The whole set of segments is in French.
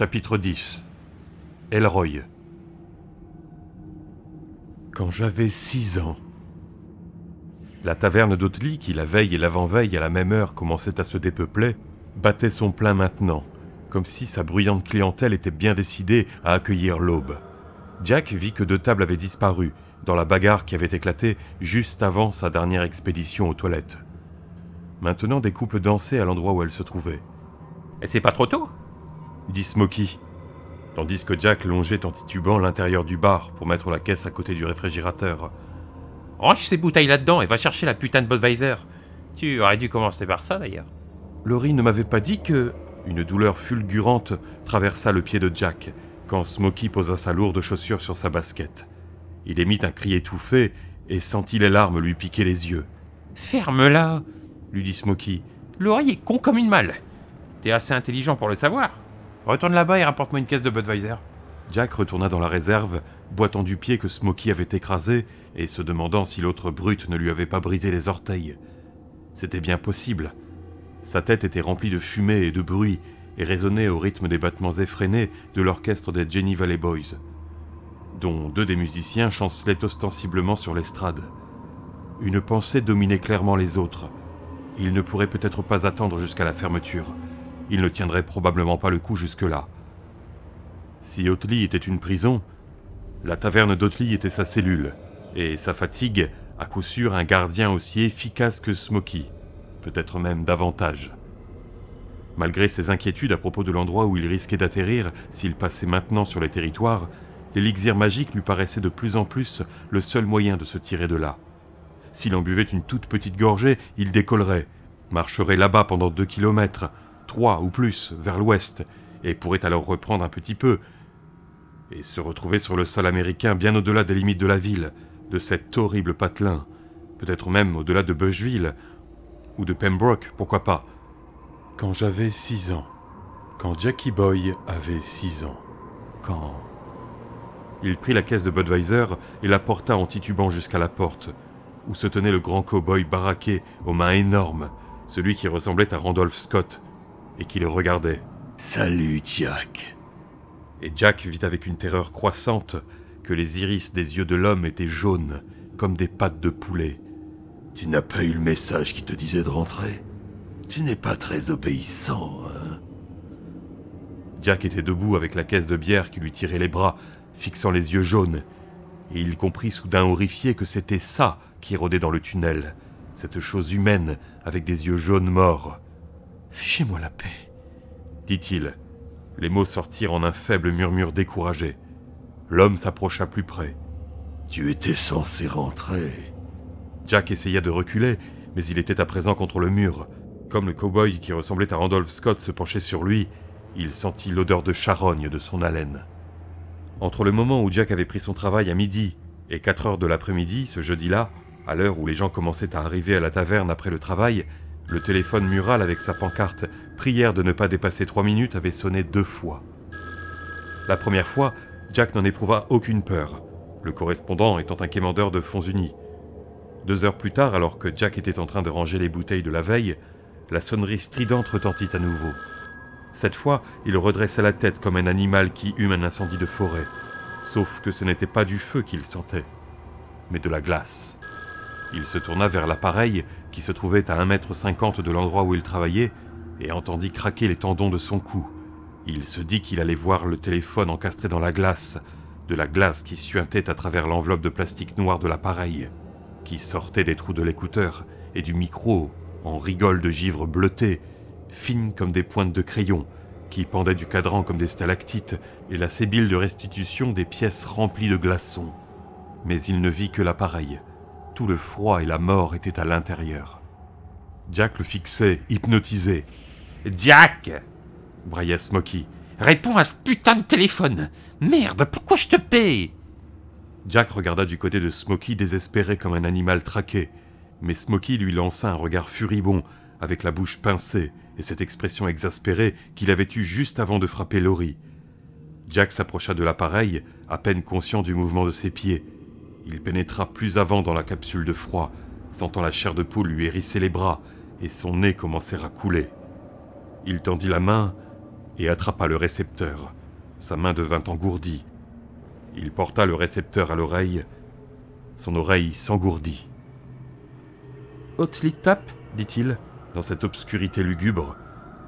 Chapitre 10 Elroy Quand j'avais six ans, la taverne d'Otley, qui la veille et l'avant-veille à la même heure commençait à se dépeupler, battait son plein maintenant, comme si sa bruyante clientèle était bien décidée à accueillir l'aube. Jack vit que deux tables avaient disparu, dans la bagarre qui avait éclaté juste avant sa dernière expédition aux toilettes. Maintenant, des couples dansaient à l'endroit où elle se trouvait. Et c'est pas trop tôt dit Smoky, tandis que Jack longeait en titubant l'intérieur du bar pour mettre la caisse à côté du réfrigérateur. Range ces bouteilles là-dedans et va chercher la putain de Budweiser. Tu aurais dû commencer par ça d'ailleurs. Laurie ne m'avait pas dit que. Une douleur fulgurante traversa le pied de Jack quand Smoky posa sa lourde chaussure sur sa basket. Il émit un cri étouffé et sentit les larmes lui piquer les yeux. Ferme-la lui dit Smoky. Laurie est con comme une malle. T'es assez intelligent pour le savoir. Retourne là-bas et rapporte-moi une caisse de Budweiser. Jack retourna dans la réserve, boitant du pied que Smokey avait écrasé et se demandant si l'autre brute ne lui avait pas brisé les orteils. C'était bien possible. Sa tête était remplie de fumée et de bruit et résonnait au rythme des battements effrénés de l'orchestre des Jenny Valley Boys, dont deux des musiciens chancelaient ostensiblement sur l'estrade. Une pensée dominait clairement les autres. Ils ne pourraient peut-être pas attendre jusqu'à la fermeture il ne tiendrait probablement pas le coup jusque-là. Si Otli était une prison, la taverne d'Otli était sa cellule, et sa fatigue, à coup sûr, un gardien aussi efficace que Smoky, peut-être même davantage. Malgré ses inquiétudes à propos de l'endroit où il risquait d'atterrir s'il passait maintenant sur les territoires, l'élixir magique lui paraissait de plus en plus le seul moyen de se tirer de là. S'il en buvait une toute petite gorgée, il décollerait, marcherait là-bas pendant deux kilomètres, trois ou plus vers l'ouest, et pourrait alors reprendre un petit peu, et se retrouver sur le sol américain bien au-delà des limites de la ville, de cet horrible patelin, peut-être même au-delà de Bushville, ou de Pembroke, pourquoi pas. Quand j'avais six ans, quand Jackie Boy avait six ans, quand... Il prit la caisse de Budweiser et la porta en titubant jusqu'à la porte, où se tenait le grand cow-boy baraqué aux mains énormes, celui qui ressemblait à Randolph Scott, et qui le regardait. Salut, Jack. Et Jack vit avec une terreur croissante que les iris des yeux de l'homme étaient jaunes, comme des pattes de poulet. Tu n'as pas eu le message qui te disait de rentrer Tu n'es pas très obéissant, hein Jack était debout avec la caisse de bière qui lui tirait les bras, fixant les yeux jaunes, et il comprit soudain horrifié que c'était ça qui rôdait dans le tunnel, cette chose humaine avec des yeux jaunes morts. Fichez-moi la paix, dit-il. Les mots sortirent en un faible murmure découragé. L'homme s'approcha plus près. Tu étais censé rentrer. Jack essaya de reculer, mais il était à présent contre le mur. Comme le cow-boy qui ressemblait à Randolph Scott se penchait sur lui, il sentit l'odeur de charogne de son haleine. Entre le moment où Jack avait pris son travail à midi et quatre heures de l'après-midi, ce jeudi-là, à l'heure où les gens commençaient à arriver à la taverne après le travail, le téléphone mural avec sa pancarte Prière de ne pas dépasser trois minutes avait sonné deux fois. La première fois, Jack n'en éprouva aucune peur, le correspondant étant un quémandeur de fonds unis. Deux heures plus tard, alors que Jack était en train de ranger les bouteilles de la veille, la sonnerie stridente retentit à nouveau. Cette fois, il redressa la tête comme un animal qui hume un incendie de forêt, sauf que ce n'était pas du feu qu'il sentait, mais de la glace. Il se tourna vers l'appareil se trouvait à 1m50 de l'endroit où il travaillait, et entendit craquer les tendons de son cou. Il se dit qu'il allait voir le téléphone encastré dans la glace, de la glace qui suintait à travers l'enveloppe de plastique noir de l'appareil, qui sortait des trous de l'écouteur et du micro en rigoles de givre bleuté, fines comme des pointes de crayon, qui pendaient du cadran comme des stalactites, et la sébile de restitution des pièces remplies de glaçons. Mais il ne vit que l'appareil. Tout le froid et la mort étaient à l'intérieur. Jack le fixait, hypnotisé. Jack brailla Smoky. Réponds à ce putain de téléphone Merde, pourquoi je te paie Jack regarda du côté de Smoky désespéré comme un animal traqué, mais Smoky lui lança un regard furibond, avec la bouche pincée et cette expression exaspérée qu'il avait eue juste avant de frapper Lori. Jack s'approcha de l'appareil, à peine conscient du mouvement de ses pieds. Il pénétra plus avant dans la capsule de froid, sentant la chair de poule lui hérisser les bras, et son nez commençait à couler. Il tendit la main et attrapa le récepteur. Sa main devint engourdie. Il porta le récepteur à l'oreille. Son oreille s'engourdit. Otli tape, dit-il, dans cette obscurité lugubre,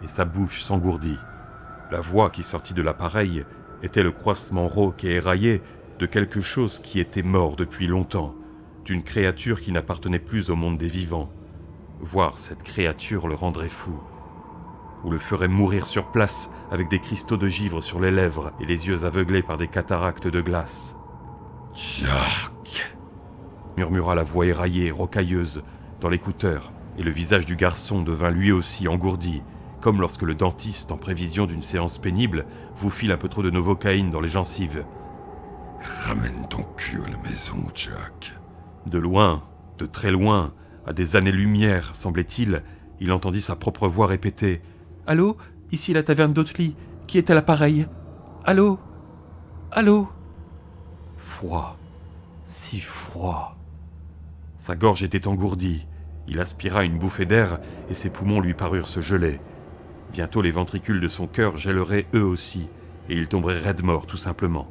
et sa bouche s'engourdit. La voix qui sortit de l'appareil était le croissement rauque et éraillé de quelque chose qui était mort depuis longtemps, d'une créature qui n'appartenait plus au monde des vivants. Voir cette créature le rendrait fou, ou le ferait mourir sur place avec des cristaux de givre sur les lèvres et les yeux aveuglés par des cataractes de glace. Jack murmura la voix éraillée, rocailleuse, dans l'écouteur, et le visage du garçon devint lui aussi engourdi, comme lorsque le dentiste, en prévision d'une séance pénible, vous file un peu trop de novocaïne dans les gencives. Ramène ton cul à la maison, Jack. De loin, de très loin, à des années-lumière, semblait-il, il entendit sa propre voix répéter Allô Ici la taverne d'Autely. Qui est à l'appareil Allô Allô Froid. Si froid. Sa gorge était engourdie. Il aspira une bouffée d'air et ses poumons lui parurent se geler. Bientôt les ventricules de son cœur gèleraient eux aussi, et il tomberait raide mort tout simplement.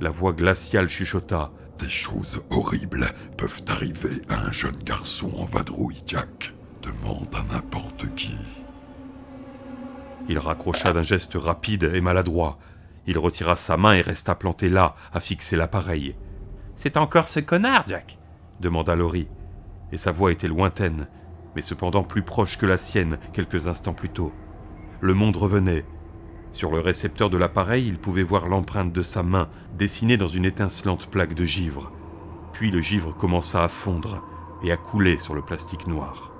La voix glaciale chuchota des choses horribles peuvent arriver à un jeune garçon en vadrouille, Jack. Demande à n'importe qui. Il raccrocha d'un geste rapide et maladroit. Il retira sa main et resta planté là, à fixer l'appareil. C'est encore ce connard, Jack demanda Lori, Et sa voix était lointaine, mais cependant plus proche que la sienne quelques instants plus tôt. Le monde revenait, sur le récepteur de l'appareil, il pouvait voir l'empreinte de sa main, dessinée dans une étincelante plaque de givre. Puis le givre commença à fondre et à couler sur le plastique noir.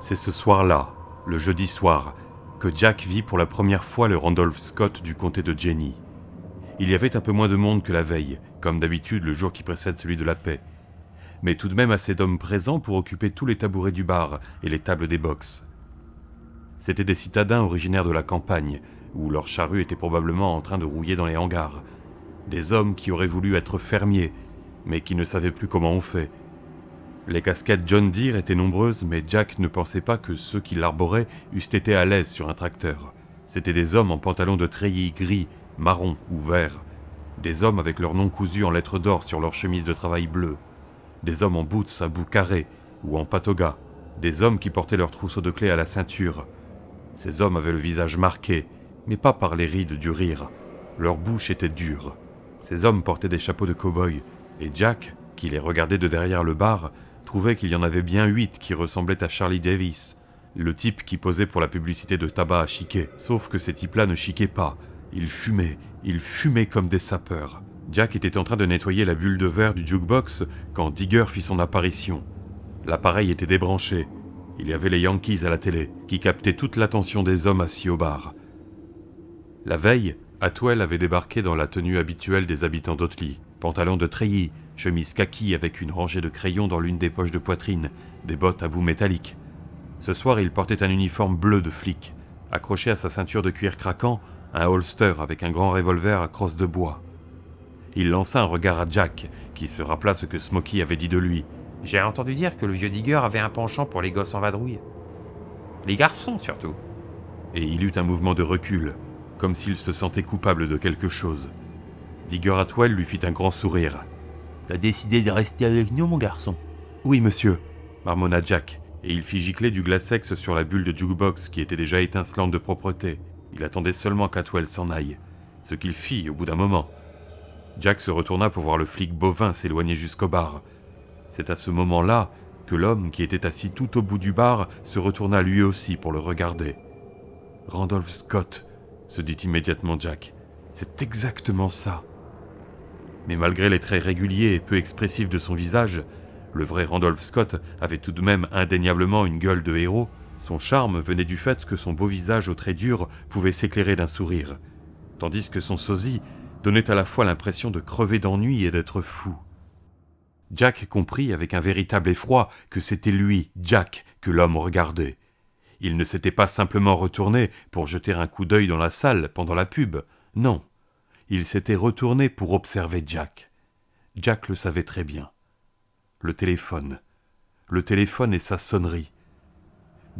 C'est ce soir-là, le jeudi soir, que Jack vit pour la première fois le Randolph Scott du comté de Jenny. Il y avait un peu moins de monde que la veille, comme d'habitude le jour qui précède celui de la paix. Mais tout de même assez d'hommes présents pour occuper tous les tabourets du bar et les tables des box. C'étaient des citadins originaires de la campagne, où leur charrue était probablement en train de rouiller dans les hangars. Des hommes qui auraient voulu être fermiers, mais qui ne savaient plus comment on fait. Les casquettes John Deere étaient nombreuses, mais Jack ne pensait pas que ceux qui l'arboraient eussent été à l'aise sur un tracteur. C'étaient des hommes en pantalon de treillis gris, marron ou vert. Des hommes avec leurs nom cousus en lettres d'or sur leur chemise de travail bleue. Des hommes en boots à bout carré ou en patoga. Des hommes qui portaient leur trousseau de clés à la ceinture. Ces hommes avaient le visage marqué, mais pas par les rides du rire. Leur bouche était dure. Ces hommes portaient des chapeaux de cow-boy, et Jack, qui les regardait de derrière le bar, trouvait qu'il y en avait bien huit qui ressemblaient à Charlie Davis, le type qui posait pour la publicité de tabac à chiquer. Sauf que ces types-là ne chiquaient pas, ils fumaient, ils fumaient comme des sapeurs. Jack était en train de nettoyer la bulle de verre du jukebox quand Digger fit son apparition. L'appareil était débranché. Il y avait les Yankees à la télé, qui captaient toute l'attention des hommes assis au bar. La veille, Atwell avait débarqué dans la tenue habituelle des habitants d'Otley pantalon de treillis, chemise kaki avec une rangée de crayons dans l'une des poches de poitrine, des bottes à bout métallique. Ce soir, il portait un uniforme bleu de flic, accroché à sa ceinture de cuir craquant, un holster avec un grand revolver à crosse de bois. Il lança un regard à Jack, qui se rappela ce que Smokey avait dit de lui. J'ai entendu dire que le vieux digger avait un penchant pour les gosses en vadrouille. Les garçons surtout. Et il eut un mouvement de recul, comme s'il se sentait coupable de quelque chose. Digger Atwell lui fit un grand sourire. T'as décidé de rester avec nous, mon garçon Oui, monsieur, marmonna Jack, et il fit gicler du glacex sur la bulle de jukebox qui était déjà étincelante de propreté. Il attendait seulement qu'Atwell s'en aille, ce qu'il fit au bout d'un moment. Jack se retourna pour voir le flic bovin s'éloigner jusqu'au bar. C'est à ce moment-là que l'homme qui était assis tout au bout du bar se retourna lui aussi pour le regarder. Randolph Scott se dit immédiatement Jack. C'est exactement ça. Mais malgré les traits réguliers et peu expressifs de son visage, le vrai Randolph Scott avait tout de même indéniablement une gueule de héros. Son charme venait du fait que son beau visage aux traits durs pouvait s'éclairer d'un sourire, tandis que son sosie donnait à la fois l'impression de crever d'ennui et d'être fou. Jack comprit avec un véritable effroi que c'était lui, Jack, que l'homme regardait. Il ne s'était pas simplement retourné pour jeter un coup d'œil dans la salle pendant la pub, non. Il s'était retourné pour observer Jack. Jack le savait très bien. Le téléphone. Le téléphone et sa sonnerie.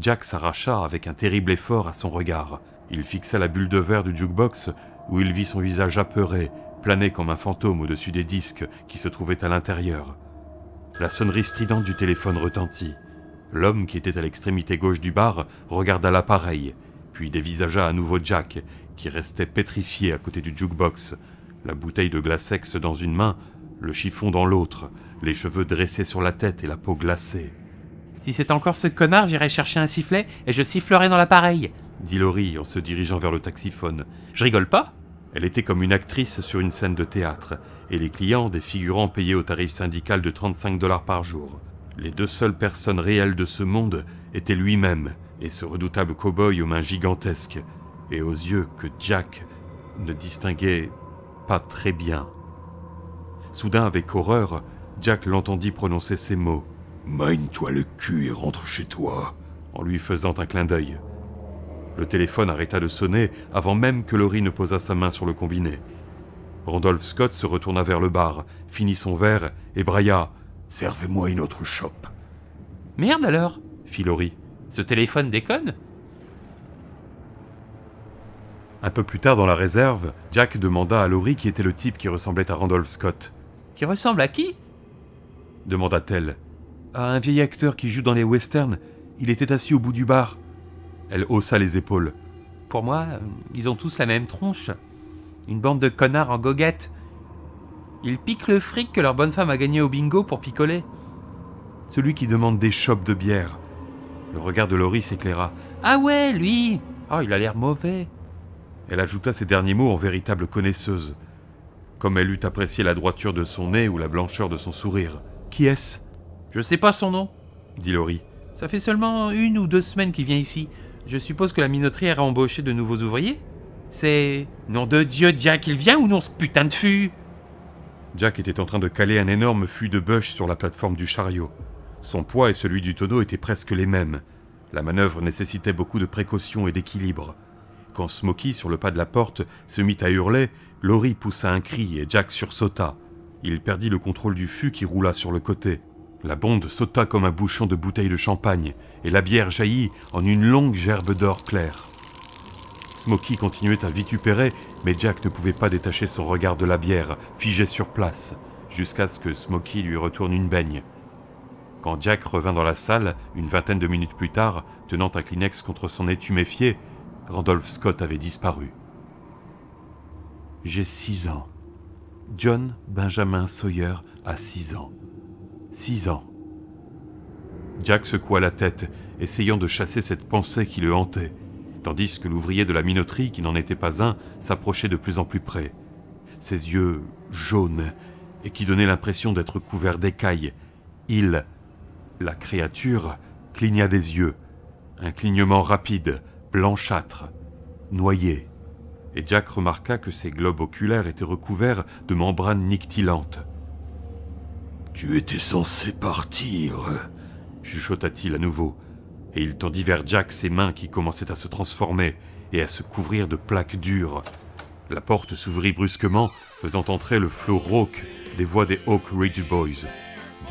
Jack s'arracha avec un terrible effort à son regard. Il fixa la bulle de verre du jukebox où il vit son visage apeuré, planer comme un fantôme au-dessus des disques qui se trouvaient à l'intérieur. La sonnerie stridente du téléphone retentit. L'homme qui était à l'extrémité gauche du bar regarda l'appareil, puis dévisagea à nouveau Jack, qui restait pétrifié à côté du jukebox, la bouteille de glacex dans une main, le chiffon dans l'autre, les cheveux dressés sur la tête et la peau glacée. Si c'est encore ce connard, j'irai chercher un sifflet et je sifflerai dans l'appareil, dit Lori en se dirigeant vers le taxiphone. Je rigole pas Elle était comme une actrice sur une scène de théâtre, et les clients des figurants payés au tarif syndical de 35 dollars par jour. Les deux seules personnes réelles de ce monde étaient lui-même et ce redoutable cow-boy aux mains gigantesques et aux yeux que Jack ne distinguait pas très bien. Soudain, avec horreur, Jack l'entendit prononcer ces mots. Mine-toi le cul et rentre chez toi, en lui faisant un clin d'œil. Le téléphone arrêta de sonner avant même que Laurie ne posât sa main sur le combiné. Randolph Scott se retourna vers le bar, finit son verre et brailla Servez-moi une autre chope. Merde alors, fit Laurie. Ce téléphone déconne Un peu plus tard dans la réserve, Jack demanda à Laurie qui était le type qui ressemblait à Randolph Scott. Qui ressemble à qui demanda-t-elle. À un vieil acteur qui joue dans les westerns. Il était assis au bout du bar. Elle haussa les épaules. Pour moi, euh, ils ont tous la même tronche. Une bande de connards en goguette. Ils piquent le fric que leur bonne femme a gagné au bingo pour picoler. Celui qui demande des chopes de bière. Le regard de Laurie s'éclaira. Ah ouais, lui Oh, il a l'air mauvais. Elle ajouta ces derniers mots en véritable connaisseuse. Comme elle eût apprécié la droiture de son nez ou la blancheur de son sourire. Qui est-ce Je sais pas son nom, dit Laurie. Ça fait seulement une ou deux semaines qu'il vient ici. Je suppose que la minoterie a embauché de nouveaux ouvriers C'est. Nom de Dieu, Jack, il vient ou non ce putain de fût Jack était en train de caler un énorme fût de bush sur la plateforme du chariot. Son poids et celui du tonneau étaient presque les mêmes. La manœuvre nécessitait beaucoup de précautions et d'équilibre. Quand Smokey, sur le pas de la porte, se mit à hurler, Laurie poussa un cri et Jack sursauta. Il perdit le contrôle du fût qui roula sur le côté. La bonde sauta comme un bouchon de bouteille de champagne, et la bière jaillit en une longue gerbe d'or clair. Smoky continuait à vitupérer, mais Jack ne pouvait pas détacher son regard de la bière, figé sur place, jusqu'à ce que Smoky lui retourne une baigne. Quand Jack revint dans la salle, une vingtaine de minutes plus tard, tenant un Kleenex contre son nez tuméfié, Randolph Scott avait disparu. J'ai six ans. John Benjamin Sawyer a six ans. Six ans. Jack secoua la tête, essayant de chasser cette pensée qui le hantait tandis que l'ouvrier de la minoterie, qui n'en était pas un, s'approchait de plus en plus près. Ses yeux jaunes et qui donnaient l'impression d'être couverts d'écailles, il, la créature, cligna des yeux, un clignement rapide, blanchâtre, noyé, et Jack remarqua que ses globes oculaires étaient recouverts de membranes nictilantes. Tu étais censé partir, chuchota-t-il à nouveau, et il tendit vers Jack ses mains qui commençaient à se transformer et à se couvrir de plaques dures. La porte s'ouvrit brusquement, faisant entrer le flot rauque des voix des Oak Ridge Boys.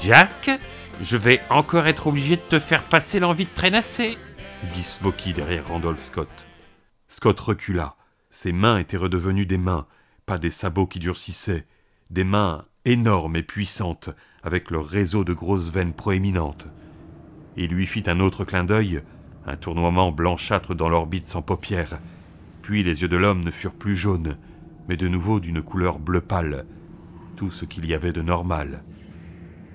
Jack, je vais encore être obligé de te faire passer l'envie de traînasser, dit Smoky derrière Randolph Scott. Scott recula. Ses mains étaient redevenues des mains, pas des sabots qui durcissaient, des mains énormes et puissantes, avec leur réseau de grosses veines proéminentes. Il lui fit un autre clin d'œil, un tournoiement blanchâtre dans l'orbite sans paupières. Puis les yeux de l'homme ne furent plus jaunes, mais de nouveau d'une couleur bleu pâle, tout ce qu'il y avait de normal.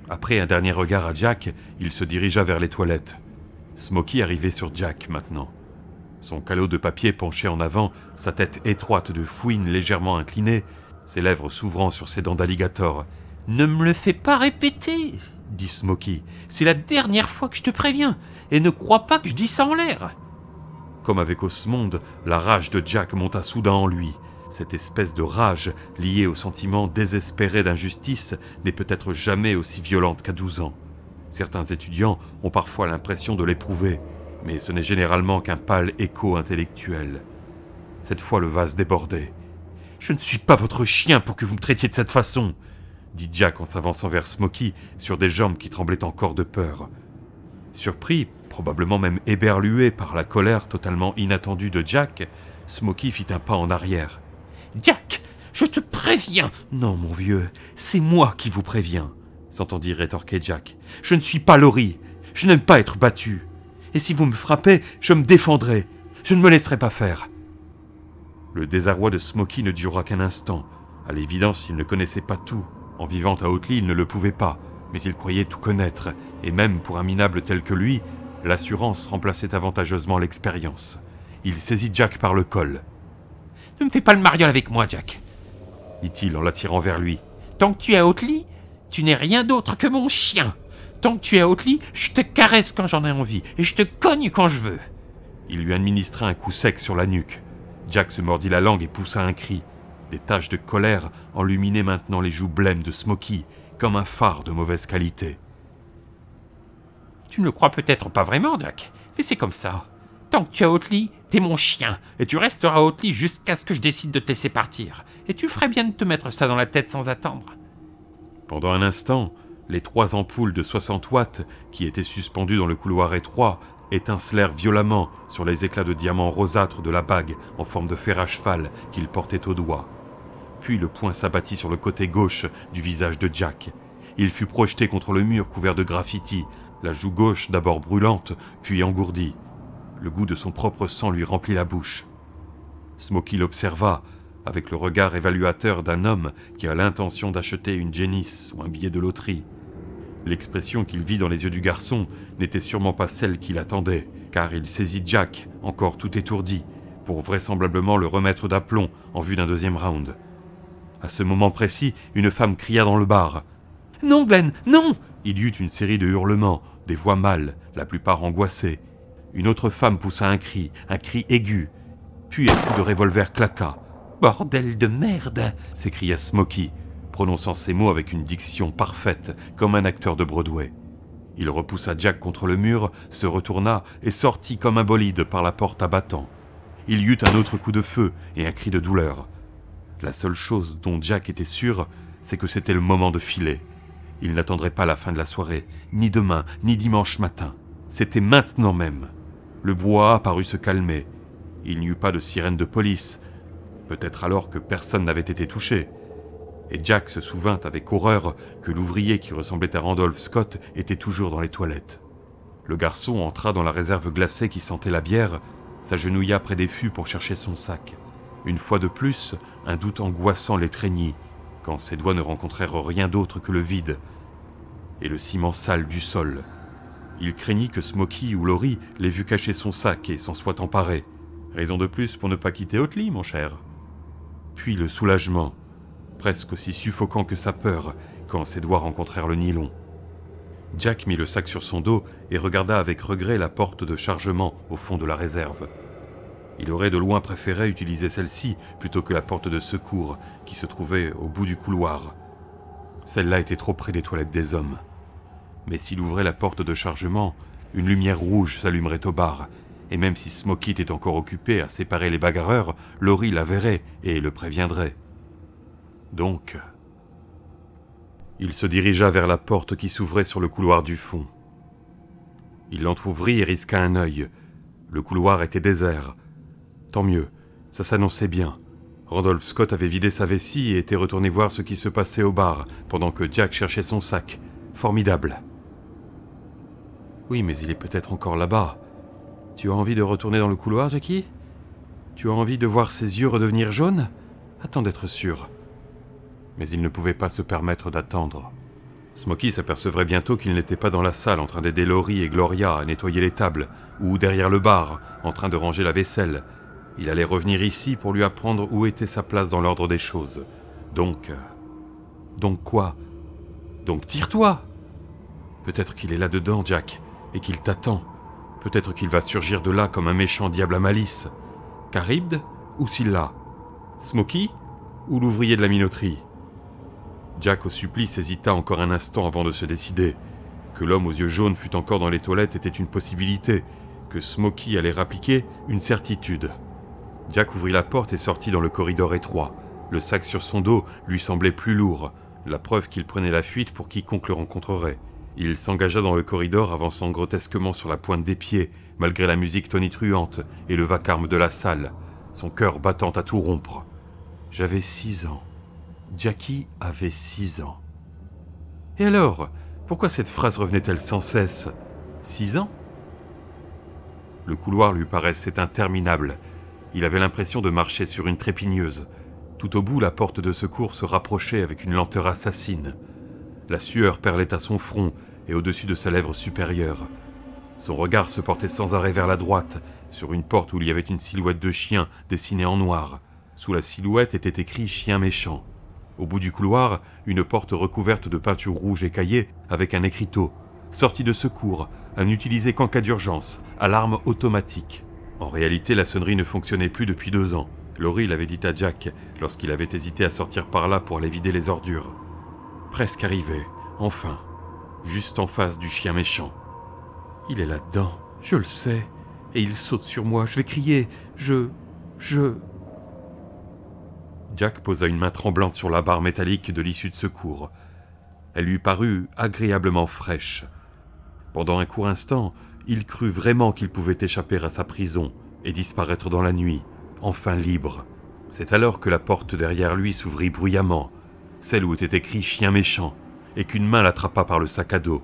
Après un dernier regard à Jack, il se dirigea vers les toilettes. Smokey arrivait sur Jack maintenant. Son calot de papier penché en avant, sa tête étroite de fouine légèrement inclinée, ses lèvres s'ouvrant sur ses dents d'alligator. Ne me le fais pas répéter dit Smoky. C'est la dernière fois que je te préviens, et ne crois pas que je dis ça en l'air. Comme avec Osmond, la rage de Jack monta soudain en lui. Cette espèce de rage, liée au sentiment désespéré d'injustice, n'est peut-être jamais aussi violente qu'à 12 ans. Certains étudiants ont parfois l'impression de l'éprouver, mais ce n'est généralement qu'un pâle écho intellectuel. Cette fois, le vase débordait. Je ne suis pas votre chien pour que vous me traitiez de cette façon dit Jack en s'avançant vers Smoky sur des jambes qui tremblaient encore de peur. Surpris, probablement même éberlué par la colère totalement inattendue de Jack, Smoky fit un pas en arrière. Jack, je te préviens Non, mon vieux, c'est moi qui vous préviens, s'entendit rétorquer Jack. Je ne suis pas Laurie. Je n'aime pas être battu. Et si vous me frappez, je me défendrai. Je ne me laisserai pas faire. Le désarroi de Smoky ne dura qu'un instant. À l'évidence, il ne connaissait pas tout. En vivant à Hotley, il ne le pouvait pas, mais il croyait tout connaître, et même pour un minable tel que lui, l'assurance remplaçait avantageusement l'expérience. Il saisit Jack par le col. Ne me fais pas le mariole avec moi, Jack, dit-il en l'attirant vers lui. Tant que tu es à Hautely, tu n'es rien d'autre que mon chien. Tant que tu es à Hotley, je te caresse quand j'en ai envie, et je te cogne quand je veux. Il lui administra un coup sec sur la nuque. Jack se mordit la langue et poussa un cri. Des taches de colère enluminaient maintenant les joues blêmes de Smoky, comme un phare de mauvaise qualité. Tu ne le crois peut-être pas vraiment, Duck, mais c'est comme ça. Tant que tu as tu t'es mon chien, et tu resteras à jusqu'à ce que je décide de te laisser partir. Et tu ferais bien de te mettre ça dans la tête sans attendre. Pendant un instant, les trois ampoules de 60 watts qui étaient suspendues dans le couloir étroit étincelèrent violemment sur les éclats de diamants rosâtres de la bague en forme de fer à cheval qu'il portait au doigt. Puis le poing s'abattit sur le côté gauche du visage de Jack. Il fut projeté contre le mur couvert de graffitis, la joue gauche d'abord brûlante, puis engourdie. Le goût de son propre sang lui remplit la bouche. Smoky l'observa, avec le regard évaluateur d'un homme qui a l'intention d'acheter une génisse ou un billet de loterie. L'expression qu'il vit dans les yeux du garçon n'était sûrement pas celle qu'il attendait, car il saisit Jack, encore tout étourdi, pour vraisemblablement le remettre d'aplomb en vue d'un deuxième round. À ce moment précis, une femme cria dans le bar. Non, Glenn, non Il y eut une série de hurlements, des voix mâles, la plupart angoissées. Une autre femme poussa un cri, un cri aigu. Puis un coup de revolver claqua. Bordel de merde s'écria Smoky, prononçant ces mots avec une diction parfaite, comme un acteur de Broadway. Il repoussa Jack contre le mur, se retourna et sortit comme un bolide par la porte à battant. Il y eut un autre coup de feu et un cri de douleur. La seule chose dont Jack était sûr, c'est que c'était le moment de filer. Il n'attendrait pas la fin de la soirée, ni demain, ni dimanche matin. C'était maintenant même. Le bois parut se calmer. Il n'y eut pas de sirène de police, peut-être alors que personne n'avait été touché. Et Jack se souvint avec horreur que l'ouvrier qui ressemblait à Randolph Scott était toujours dans les toilettes. Le garçon entra dans la réserve glacée qui sentait la bière, s'agenouilla près des fûts pour chercher son sac. Une fois de plus, un doute angoissant l'étreignit, quand ses doigts ne rencontrèrent rien d'autre que le vide et le ciment sale du sol. Il craignit que Smoky ou Lori l'aient vu cacher son sac et s'en soit emparé. Raison de plus pour ne pas quitter Otley, mon cher. Puis le soulagement, presque aussi suffocant que sa peur, quand ses doigts rencontrèrent le nylon. Jack mit le sac sur son dos et regarda avec regret la porte de chargement au fond de la réserve. Il aurait de loin préféré utiliser celle-ci plutôt que la porte de secours qui se trouvait au bout du couloir. Celle-là était trop près des toilettes des hommes. Mais s'il ouvrait la porte de chargement, une lumière rouge s'allumerait au bar, et même si Smoky était encore occupé à séparer les bagarreurs, Laurie la verrait et le préviendrait. Donc... Il se dirigea vers la porte qui s'ouvrait sur le couloir du fond. Il l'entr'ouvrit et risqua un œil. Le couloir était désert, Tant mieux, ça s'annonçait bien. Randolph Scott avait vidé sa vessie et était retourné voir ce qui se passait au bar, pendant que Jack cherchait son sac. Formidable. Oui, mais il est peut-être encore là-bas. Tu as envie de retourner dans le couloir, Jackie Tu as envie de voir ses yeux redevenir jaunes Attends d'être sûr. Mais il ne pouvait pas se permettre d'attendre. Smoky s'apercevrait bientôt qu'il n'était pas dans la salle en train d'aider Laurie et Gloria à nettoyer les tables, ou derrière le bar, en train de ranger la vaisselle, il allait revenir ici pour lui apprendre où était sa place dans l'ordre des choses. Donc... Euh, donc quoi Donc tire-toi Peut-être qu'il est là-dedans, Jack, et qu'il t'attend. Peut-être qu'il va surgir de là comme un méchant diable à malice. Caribde ou Silla Smoky ou l'ouvrier de la minoterie Jack au supplice hésita encore un instant avant de se décider. Que l'homme aux yeux jaunes fût encore dans les toilettes était une possibilité, que Smoky allait rappliquer une certitude. Jack ouvrit la porte et sortit dans le corridor étroit. Le sac sur son dos lui semblait plus lourd, la preuve qu'il prenait la fuite pour quiconque le rencontrerait. Il s'engagea dans le corridor avançant grotesquement sur la pointe des pieds, malgré la musique tonitruante et le vacarme de la salle, son cœur battant à tout rompre. J'avais six ans. Jackie avait six ans. Et alors, pourquoi cette phrase revenait-elle sans cesse Six ans Le couloir lui paraissait interminable, il avait l'impression de marcher sur une trépigneuse. Tout au bout, la porte de secours se rapprochait avec une lenteur assassine. La sueur perlait à son front et au-dessus de sa lèvre supérieure. Son regard se portait sans arrêt vers la droite, sur une porte où il y avait une silhouette de chien dessinée en noir. Sous la silhouette était écrit Chien méchant. Au bout du couloir, une porte recouverte de peinture rouge écaillée avec un écriteau. Sortie de secours, à n'utiliser qu'en cas d'urgence, alarme automatique. En réalité, la sonnerie ne fonctionnait plus depuis deux ans. Laurie l'avait dit à Jack lorsqu'il avait hésité à sortir par là pour aller vider les ordures. Presque arrivé, enfin, juste en face du chien méchant. Il est là-dedans, je le sais, et il saute sur moi, je vais crier, je. je. Jack posa une main tremblante sur la barre métallique de l'issue de secours. Elle lui parut agréablement fraîche. Pendant un court instant, il crut vraiment qu'il pouvait échapper à sa prison et disparaître dans la nuit, enfin libre. C'est alors que la porte derrière lui s'ouvrit bruyamment, celle où était écrit Chien méchant, et qu'une main l'attrapa par le sac à dos.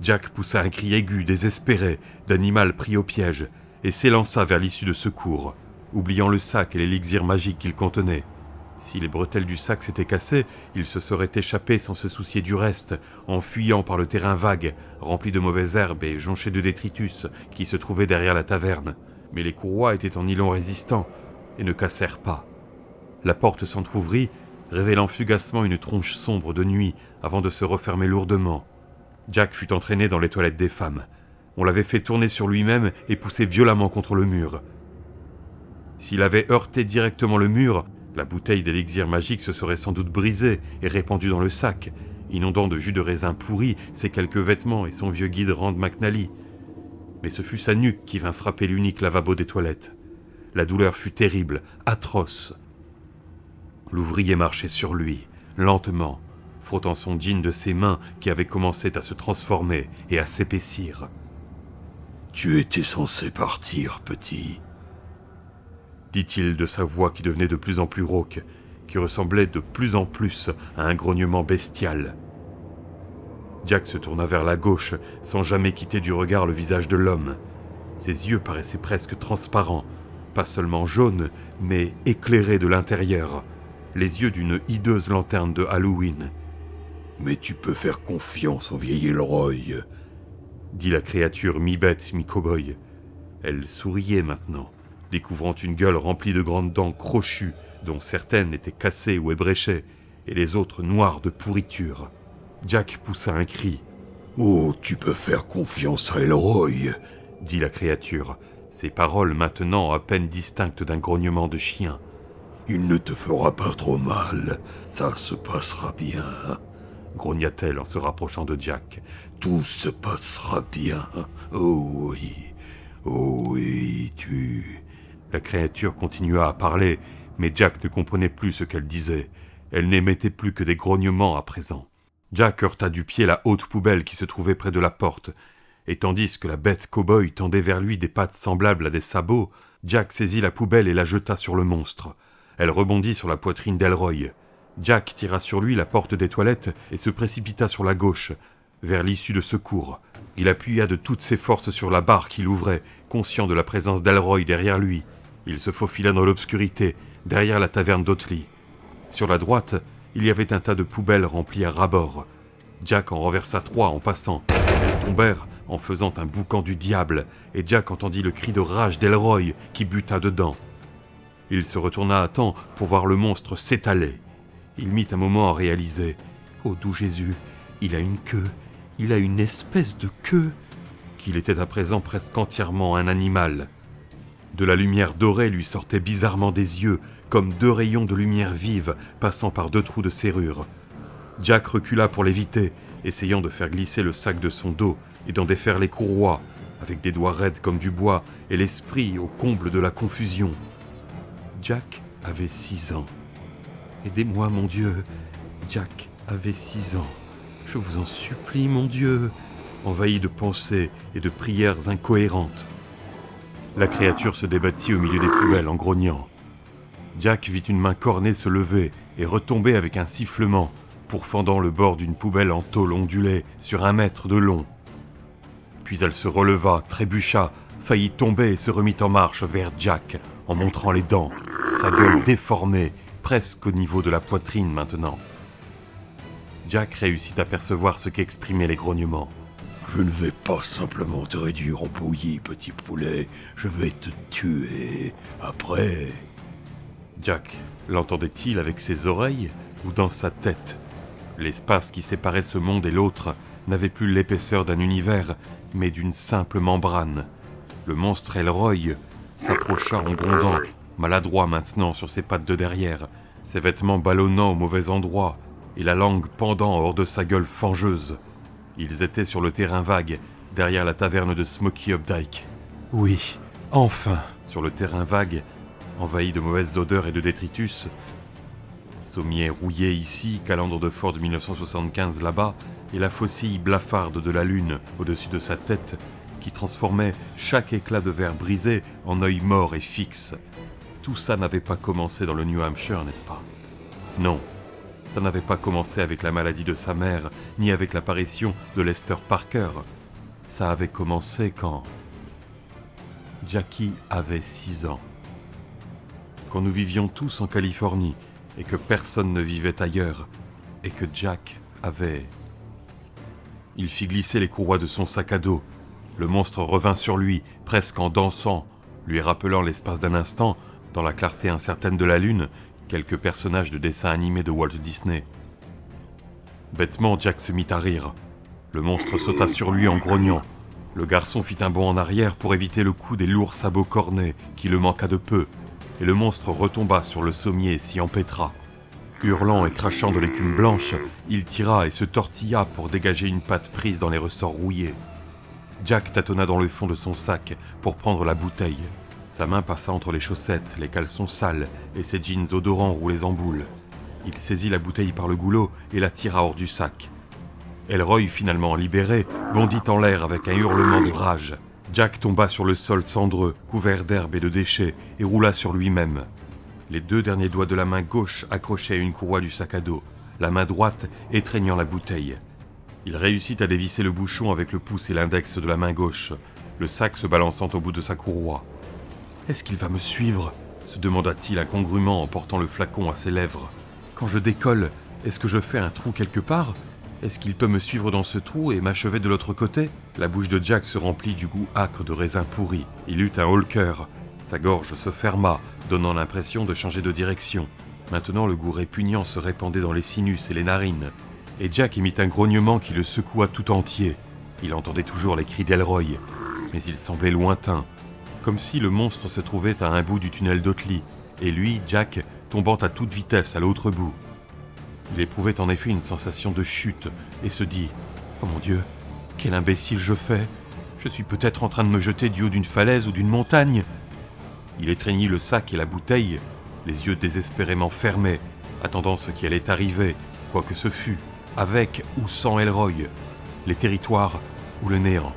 Jack poussa un cri aigu, désespéré, d'animal pris au piège, et s'élança vers l'issue de secours, oubliant le sac et l'élixir magique qu'il contenait. Si les bretelles du sac s'étaient cassées, il se serait échappé sans se soucier du reste, en fuyant par le terrain vague, rempli de mauvaises herbes et jonché de détritus qui se trouvait derrière la taverne. Mais les courroies étaient en nylon résistant et ne cassèrent pas. La porte s'entr'ouvrit, révélant fugacement une tronche sombre de nuit avant de se refermer lourdement. Jack fut entraîné dans les toilettes des femmes. On l'avait fait tourner sur lui-même et pousser violemment contre le mur. S'il avait heurté directement le mur, la bouteille d'élixir magique se serait sans doute brisée et répandue dans le sac, inondant de jus de raisin pourri ses quelques vêtements et son vieux guide Rand McNally. Mais ce fut sa nuque qui vint frapper l'unique lavabo des toilettes. La douleur fut terrible, atroce. L'ouvrier marchait sur lui, lentement, frottant son jean de ses mains qui avaient commencé à se transformer et à s'épaissir. Tu étais censé partir, petit, dit-il de sa voix qui devenait de plus en plus rauque, qui ressemblait de plus en plus à un grognement bestial. Jack se tourna vers la gauche, sans jamais quitter du regard le visage de l'homme. Ses yeux paraissaient presque transparents, pas seulement jaunes, mais éclairés de l'intérieur, les yeux d'une hideuse lanterne de Halloween. Mais tu peux faire confiance au vieil Leroy, dit la créature mi-bête, mi-cowboy. Elle souriait maintenant, découvrant une gueule remplie de grandes dents crochues, dont certaines étaient cassées ou ébréchées, et les autres noires de pourriture. Jack poussa un cri. Oh, tu peux faire confiance à Elroy, dit la créature, ses paroles maintenant à peine distinctes d'un grognement de chien. Il ne te fera pas trop mal, ça se passera bien, grogna-t-elle en se rapprochant de Jack. Tout se passera bien, oh oui, oh oui, tu... La créature continua à parler, mais Jack ne comprenait plus ce qu'elle disait. Elle n'émettait plus que des grognements à présent. Jack heurta du pied la haute poubelle qui se trouvait près de la porte, et tandis que la bête cow-boy tendait vers lui des pattes semblables à des sabots, Jack saisit la poubelle et la jeta sur le monstre. Elle rebondit sur la poitrine d'Elroy. Jack tira sur lui la porte des toilettes et se précipita sur la gauche, vers l'issue de secours. Il appuya de toutes ses forces sur la barre qu'il ouvrait, conscient de la présence d'Alroy derrière lui. Il se faufila dans l'obscurité, derrière la taverne d'Otley. Sur la droite, il y avait un tas de poubelles remplies à rabord. Jack en renversa trois en passant. Elles tombèrent en faisant un boucan du diable, et Jack entendit le cri de rage d'Elroy qui buta dedans. Il se retourna à temps pour voir le monstre s'étaler. Il mit un moment à réaliser. Oh doux Jésus, il a une queue, il a une espèce de queue, qu'il était à présent presque entièrement un animal. De la lumière dorée lui sortait bizarrement des yeux, comme deux rayons de lumière vive passant par deux trous de serrure. Jack recula pour l'éviter, essayant de faire glisser le sac de son dos et d'en défaire les courroies, avec des doigts raides comme du bois et l'esprit au comble de la confusion. Jack avait six ans. Aidez-moi, mon Dieu. Jack avait six ans. Je vous en supplie, mon Dieu. Envahi de pensées et de prières incohérentes, la créature se débattit au milieu des poubelles en grognant. Jack vit une main cornée se lever et retomber avec un sifflement, pourfendant le bord d'une poubelle en tôle ondulée sur un mètre de long. Puis elle se releva, trébucha, faillit tomber et se remit en marche vers Jack en montrant les dents, sa gueule déformée, presque au niveau de la poitrine maintenant. Jack réussit à percevoir ce qu'exprimaient les grognements. Je ne vais pas simplement te réduire en bouillie, petit poulet. Je vais te tuer après. Jack l'entendait-il avec ses oreilles ou dans sa tête L'espace qui séparait ce monde et l'autre n'avait plus l'épaisseur d'un univers, mais d'une simple membrane. Le monstre Elroy s'approcha en grondant, maladroit maintenant sur ses pattes de derrière, ses vêtements ballonnant au mauvais endroit et la langue pendant hors de sa gueule fangeuse. Ils étaient sur le terrain vague, derrière la taverne de Smoky Updike. Oui, enfin Sur le terrain vague, envahi de mauvaises odeurs et de détritus, sommier rouillé ici, calandre de de 1975 là-bas, et la faucille blafarde de la lune au-dessus de sa tête, qui transformait chaque éclat de verre brisé en œil mort et fixe. Tout ça n'avait pas commencé dans le New Hampshire, n'est-ce pas Non, ça n'avait pas commencé avec la maladie de sa mère, ni avec l'apparition de Lester Parker. Ça avait commencé quand Jackie avait six ans. Quand nous vivions tous en Californie et que personne ne vivait ailleurs, et que Jack avait... Il fit glisser les courroies de son sac à dos. Le monstre revint sur lui, presque en dansant, lui rappelant l'espace d'un instant, dans la clarté incertaine de la lune, quelques personnages de dessins animés de Walt Disney. Bêtement, Jack se mit à rire. Le monstre sauta sur lui en grognant. Le garçon fit un bond en arrière pour éviter le coup des lourds sabots cornés qui le manqua de peu, et le monstre retomba sur le sommier et s'y empêtra. Hurlant et crachant de l'écume blanche, il tira et se tortilla pour dégager une patte prise dans les ressorts rouillés. Jack tâtonna dans le fond de son sac pour prendre la bouteille. Sa main passa entre les chaussettes, les caleçons sales et ses jeans odorants roulés en boule. Il saisit la bouteille par le goulot et la tira hors du sac. Elroy, finalement libéré, bondit en l'air avec un hurlement de rage. Jack tomba sur le sol cendreux, couvert d'herbe et de déchets, et roula sur lui-même. Les deux derniers doigts de la main gauche accrochaient à une courroie du sac à dos, la main droite étreignant la bouteille. Il réussit à dévisser le bouchon avec le pouce et l'index de la main gauche, le sac se balançant au bout de sa courroie. Est-ce qu'il va me suivre se demanda-t-il incongruement en portant le flacon à ses lèvres. Quand je décolle, est-ce que je fais un trou quelque part Est-ce qu'il peut me suivre dans ce trou et m'achever de l'autre côté La bouche de Jack se remplit du goût âcre de raisin pourri. Il eut un haut Sa gorge se ferma, donnant l'impression de changer de direction. Maintenant, le goût répugnant se répandait dans les sinus et les narines, et Jack émit un grognement qui le secoua tout entier. Il entendait toujours les cris d'Elroy, mais ils semblaient lointains, comme si le monstre se trouvait à un bout du tunnel d'Otley, et lui, Jack, tombant à toute vitesse à l'autre bout. Il éprouvait en effet une sensation de chute et se dit Oh mon Dieu, quel imbécile je fais Je suis peut-être en train de me jeter du haut d'une falaise ou d'une montagne Il étreignit le sac et la bouteille, les yeux désespérément fermés, attendant ce qui allait arriver, quoi que ce fût, avec ou sans Elroy, les territoires ou le néant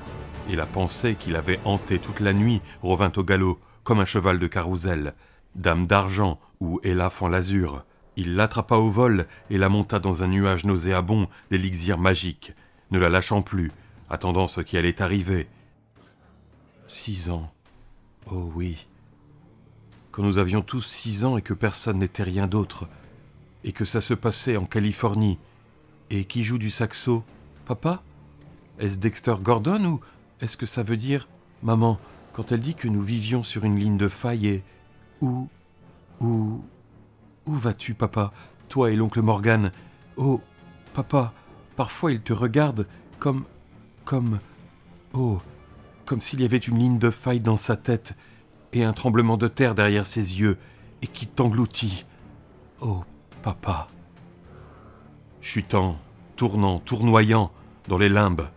et la pensée qu'il avait hanté toute la nuit revint au galop, comme un cheval de carrousel. Dame d'argent ou Élaf en l'azur, il l'attrapa au vol et la monta dans un nuage nauséabond d'élixir magique, ne la lâchant plus, attendant ce qui allait arriver. Six ans. Oh oui. Quand nous avions tous six ans et que personne n'était rien d'autre, et que ça se passait en Californie, et qui joue du saxo Papa Est-ce Dexter Gordon ou est-ce que ça veut dire, maman, quand elle dit que nous vivions sur une ligne de faille et où, où, où vas-tu, papa, toi et l'oncle Morgan Oh, papa, parfois il te regarde comme, comme, oh, comme s'il y avait une ligne de faille dans sa tête et un tremblement de terre derrière ses yeux et qui t'engloutit. Oh, papa. Chutant, tournant, tournoyant dans les limbes,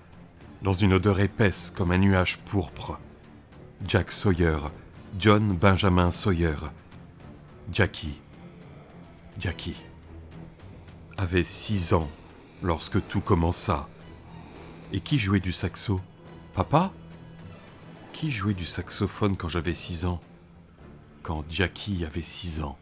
dans une odeur épaisse comme un nuage pourpre. Jack Sawyer, John Benjamin Sawyer, Jackie, Jackie, avait six ans lorsque tout commença. Et qui jouait du saxo Papa Qui jouait du saxophone quand j'avais six ans Quand Jackie avait six ans